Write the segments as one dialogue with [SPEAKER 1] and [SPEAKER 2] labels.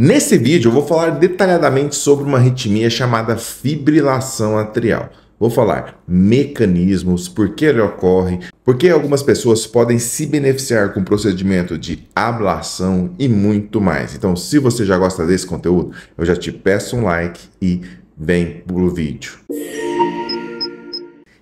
[SPEAKER 1] Nesse vídeo eu vou falar detalhadamente sobre uma arritmia chamada fibrilação atrial. Vou falar mecanismos, por que ele ocorre, por que algumas pessoas podem se beneficiar com o procedimento de ablação e muito mais. Então, se você já gosta desse conteúdo, eu já te peço um like e vem pro vídeo.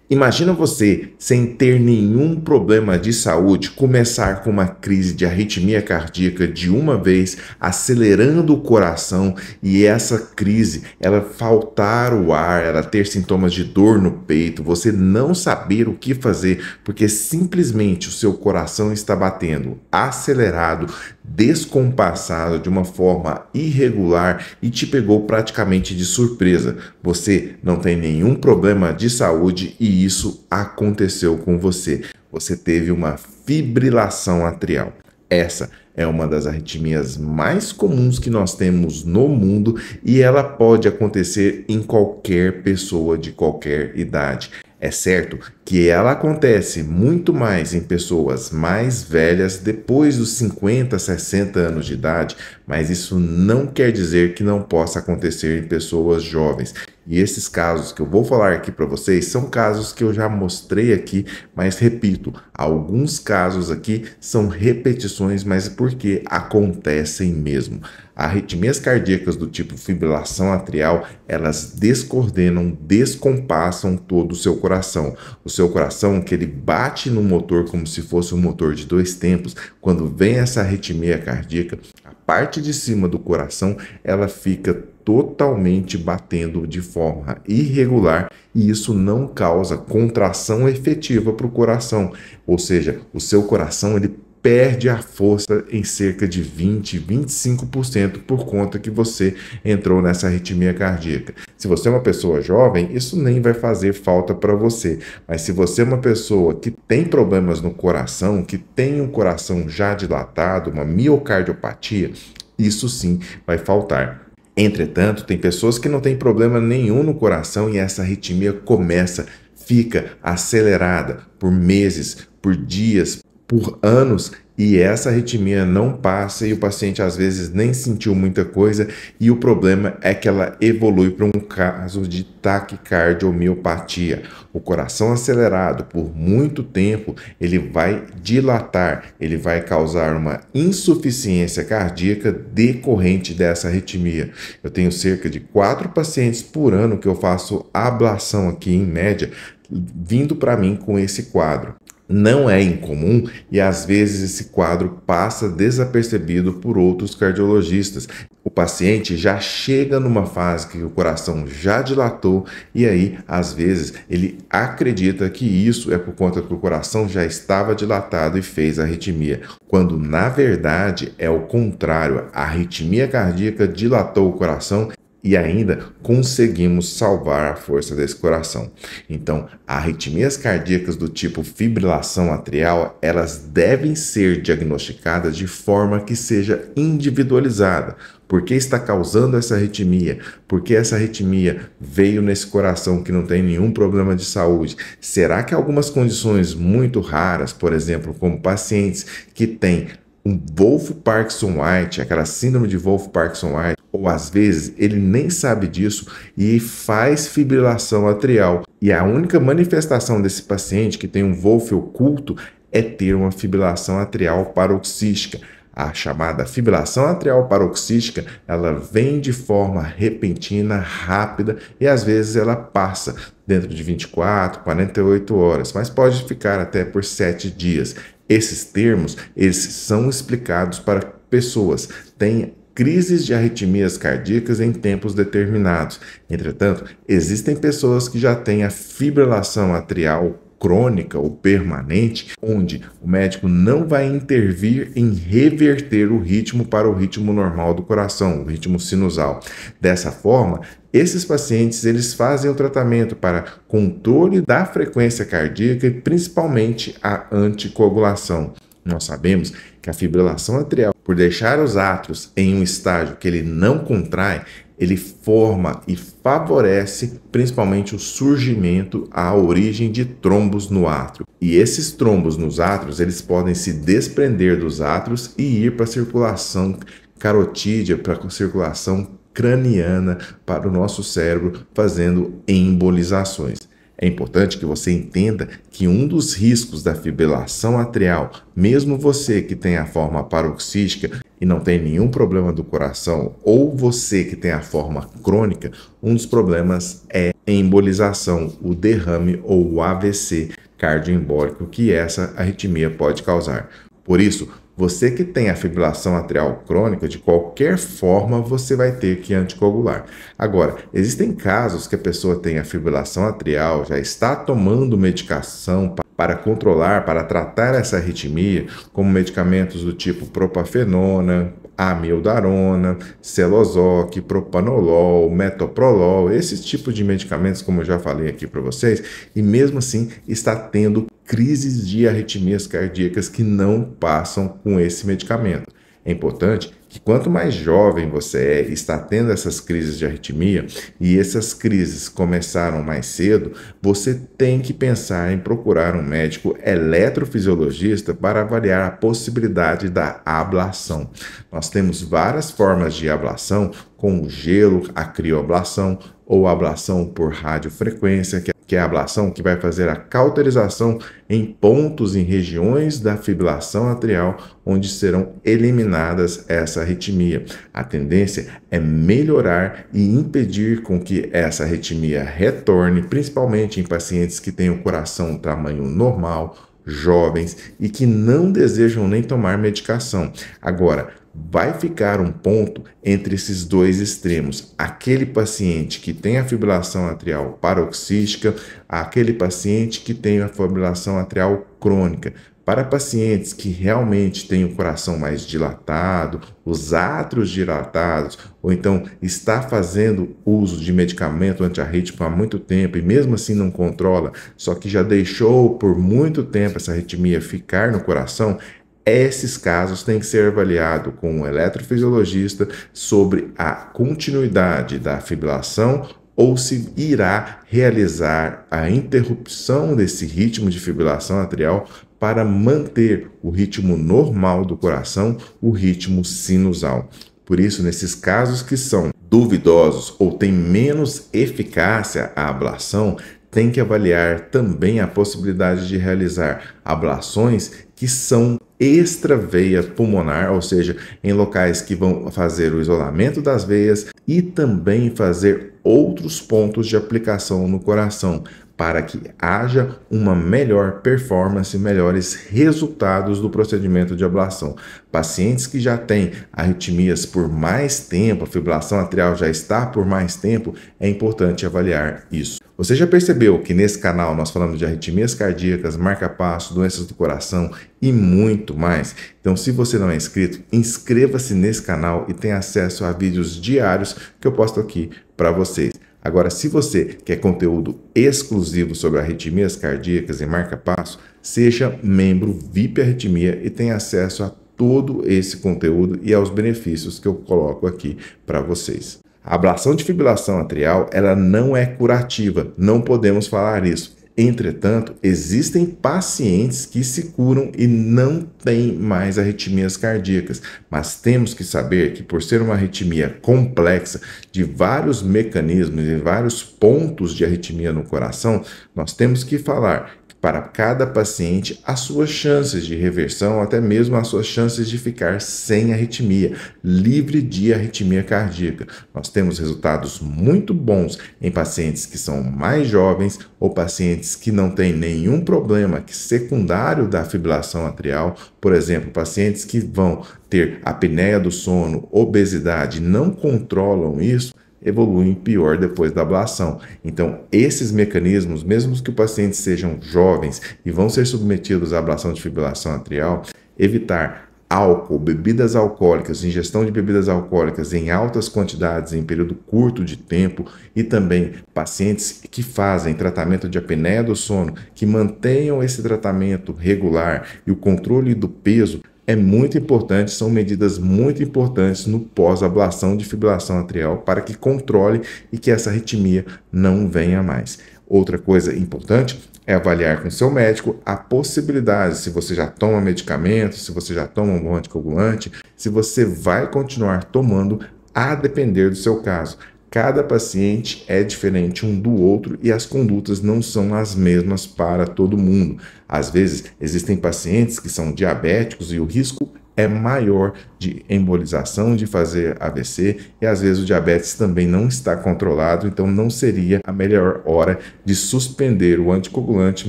[SPEAKER 1] Imagina você, sem ter nenhum problema de saúde, começar com uma crise de arritmia cardíaca de uma vez, acelerando o coração e essa crise, ela faltar o ar, ela ter sintomas de dor no peito, você não saber o que fazer, porque simplesmente o seu coração está batendo acelerado, descompassado de uma forma irregular e te pegou praticamente de surpresa. Você não tem nenhum problema de saúde e isso aconteceu com você. Você teve uma fibrilação atrial. Essa é uma das arritmias mais comuns que nós temos no mundo e ela pode acontecer em qualquer pessoa de qualquer idade. É certo que ela acontece muito mais em pessoas mais velhas depois dos 50, 60 anos de idade, mas isso não quer dizer que não possa acontecer em pessoas jovens. E esses casos que eu vou falar aqui para vocês são casos que eu já mostrei aqui, mas repito, alguns casos aqui são repetições, mas porque acontecem mesmo. Arritmias cardíacas do tipo fibrilação atrial, elas descoordenam, descompassam todo o seu coração seu coração que ele bate no motor como se fosse um motor de dois tempos. Quando vem essa arritmia cardíaca, a parte de cima do coração ela fica totalmente batendo de forma irregular e isso não causa contração efetiva para o coração, ou seja, o seu coração ele perde a força em cerca de 20, 25% por conta que você entrou nessa arritmia cardíaca. Se você é uma pessoa jovem, isso nem vai fazer falta para você. Mas se você é uma pessoa que tem problemas no coração, que tem um coração já dilatado, uma miocardiopatia, isso sim vai faltar. Entretanto, tem pessoas que não têm problema nenhum no coração e essa arritmia começa, fica acelerada por meses, por dias, por anos e essa arritmia não passa e o paciente às vezes nem sentiu muita coisa e o problema é que ela evolui para um caso de taquicardiomioptia. O coração acelerado por muito tempo, ele vai dilatar, ele vai causar uma insuficiência cardíaca decorrente dessa arritmia. Eu tenho cerca de quatro pacientes por ano que eu faço ablação aqui em média, vindo para mim com esse quadro não é incomum e às vezes esse quadro passa desapercebido por outros cardiologistas. O paciente já chega numa fase que o coração já dilatou e aí às vezes ele acredita que isso é por conta que o coração já estava dilatado e fez arritmia, quando na verdade é o contrário. A arritmia cardíaca dilatou o coração e ainda conseguimos salvar a força desse coração. Então, arritmias cardíacas do tipo fibrilação atrial, elas devem ser diagnosticadas de forma que seja individualizada. Por que está causando essa arritmia? Por que essa arritmia veio nesse coração que não tem nenhum problema de saúde? Será que algumas condições muito raras, por exemplo, como pacientes que têm um Wolf Parkinson White, aquela síndrome de Wolf Parkinson White, ou às vezes ele nem sabe disso e faz fibrilação atrial. E a única manifestação desse paciente que tem um Wolff oculto é ter uma fibrilação atrial paroxística. A chamada fibrilação atrial paroxística, ela vem de forma repentina, rápida e às vezes ela passa dentro de 24, 48 horas, mas pode ficar até por 7 dias. Esses termos, eles são explicados para pessoas têm crises de arritmias cardíacas em tempos determinados. Entretanto, existem pessoas que já têm a fibrilação atrial crônica ou permanente, onde o médico não vai intervir em reverter o ritmo para o ritmo normal do coração, o ritmo sinusal. Dessa forma, esses pacientes eles fazem o tratamento para controle da frequência cardíaca e principalmente a anticoagulação. Nós sabemos que a fibrilação atrial, por deixar os átrios em um estágio que ele não contrai, ele forma e favorece principalmente o surgimento, a origem de trombos no átrio. E esses trombos nos átrios, eles podem se desprender dos átrios e ir para a circulação carotídea, para a circulação craniana, para o nosso cérebro, fazendo embolizações. É importante que você entenda que um dos riscos da fibrilação atrial, mesmo você que tem a forma paroxística e não tem nenhum problema do coração, ou você que tem a forma crônica, um dos problemas é a embolização, o derrame ou o AVC cardioembólico que essa arritmia pode causar. Por isso, você que tem a fibrilação atrial crônica, de qualquer forma, você vai ter que anticoagular. Agora, existem casos que a pessoa tem a fibrilação atrial, já está tomando medicação para controlar, para tratar essa arritmia, como medicamentos do tipo propafenona, amiodarona, celozoc, propanolol, metoprolol, esses tipos de medicamentos, como eu já falei aqui para vocês, e mesmo assim está tendo crises de arritmias cardíacas que não passam com esse medicamento. É importante que quanto mais jovem você é e está tendo essas crises de arritmia, e essas crises começaram mais cedo, você tem que pensar em procurar um médico eletrofisiologista para avaliar a possibilidade da ablação. Nós temos várias formas de ablação, como gelo, a crioblação ou ablação por radiofrequência, que que é a ablação, que vai fazer a cauterização em pontos em regiões da fibrilação atrial onde serão eliminadas essa arritmia. A tendência é melhorar e impedir com que essa arritmia retorne, principalmente em pacientes que têm o coração tamanho normal, jovens e que não desejam nem tomar medicação. Agora, vai ficar um ponto entre esses dois extremos. Aquele paciente que tem a fibrilação atrial paroxística, aquele paciente que tem a fibrilação atrial crônica. Para pacientes que realmente têm o coração mais dilatado, os átrios dilatados, ou então está fazendo uso de medicamento antiarrítmico há muito tempo e mesmo assim não controla, só que já deixou por muito tempo essa arritmia ficar no coração, esses casos têm que ser avaliado com um eletrofisiologista sobre a continuidade da fibrilação ou se irá realizar a interrupção desse ritmo de fibrilação atrial para manter o ritmo normal do coração, o ritmo sinusal. Por isso, nesses casos que são duvidosos ou têm menos eficácia a ablação, tem que avaliar também a possibilidade de realizar ablações que são extraveia pulmonar, ou seja, em locais que vão fazer o isolamento das veias e também fazer outros pontos de aplicação no coração, para que haja uma melhor performance, melhores resultados do procedimento de ablação. Pacientes que já têm arritmias por mais tempo, a fibrilação atrial já está por mais tempo, é importante avaliar isso. Você já percebeu que nesse canal nós falamos de arritmias cardíacas, marca-passo, doenças do coração e muito mais? Então, se você não é inscrito, inscreva-se nesse canal e tenha acesso a vídeos diários que eu posto aqui para vocês. Agora, se você quer conteúdo exclusivo sobre arritmias cardíacas e marca-passo, seja membro VIP Arritmia e tenha acesso a todo esse conteúdo e aos benefícios que eu coloco aqui para vocês. A ablação de fibrilação atrial, ela não é curativa, não podemos falar isso Entretanto, existem pacientes que se curam e não têm mais arritmias cardíacas, mas temos que saber que, por ser uma arritmia complexa de vários mecanismos e vários pontos de arritmia no coração, nós temos que falar para cada paciente as suas chances de reversão, até mesmo as suas chances de ficar sem arritmia, livre de arritmia cardíaca. Nós temos resultados muito bons em pacientes que são mais jovens ou pacientes que não têm nenhum problema secundário da fibrilação atrial, por exemplo, pacientes que vão ter apneia do sono, obesidade, não controlam isso, evoluem pior depois da ablação. Então, esses mecanismos, mesmo que os pacientes sejam jovens e vão ser submetidos à ablação de fibrilação atrial, evitar álcool, bebidas alcoólicas, ingestão de bebidas alcoólicas em altas quantidades em período curto de tempo e também pacientes que fazem tratamento de apneia do sono, que mantenham esse tratamento regular e o controle do peso é muito importante, são medidas muito importantes no pós-ablação de fibrilação atrial para que controle e que essa arritmia não venha mais. Outra coisa importante é avaliar com seu médico a possibilidade, se você já toma medicamento, se você já toma um anticoagulante, se você vai continuar tomando a depender do seu caso. Cada paciente é diferente um do outro e as condutas não são as mesmas para todo mundo. Às vezes, existem pacientes que são diabéticos e o risco é maior de embolização, de fazer AVC, e às vezes o diabetes também não está controlado, então não seria a melhor hora de suspender o anticoagulante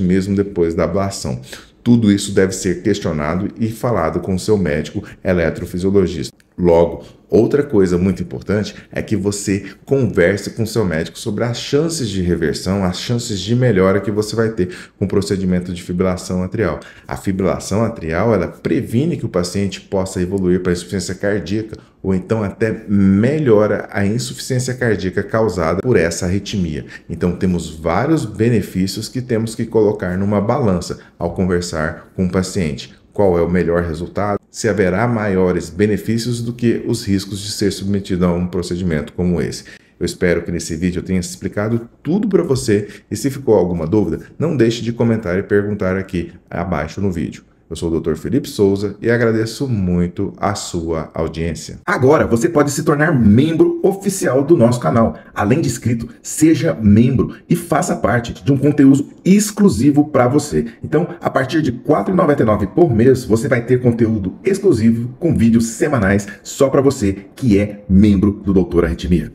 [SPEAKER 1] mesmo depois da ablação. Tudo isso deve ser questionado e falado com seu médico eletrofisiologista. Logo, outra coisa muito importante é que você converse com seu médico sobre as chances de reversão, as chances de melhora que você vai ter com o procedimento de fibrilação atrial. A fibrilação atrial, ela previne que o paciente possa evoluir para insuficiência cardíaca ou então até melhora a insuficiência cardíaca causada por essa arritmia. Então temos vários benefícios que temos que colocar numa balança ao conversar com o paciente. Qual é o melhor resultado? se haverá maiores benefícios do que os riscos de ser submetido a um procedimento como esse. Eu espero que nesse vídeo eu tenha explicado tudo para você e se ficou alguma dúvida, não deixe de comentar e perguntar aqui abaixo no vídeo. Eu sou o Dr. Felipe Souza e agradeço muito a sua audiência. Agora você pode se tornar membro oficial do nosso canal. Além de inscrito, seja membro e faça parte de um conteúdo exclusivo para você. Então, a partir de R$ 4,99 por mês, você vai ter conteúdo exclusivo com vídeos semanais só para você que é membro do Doutor Arritmia.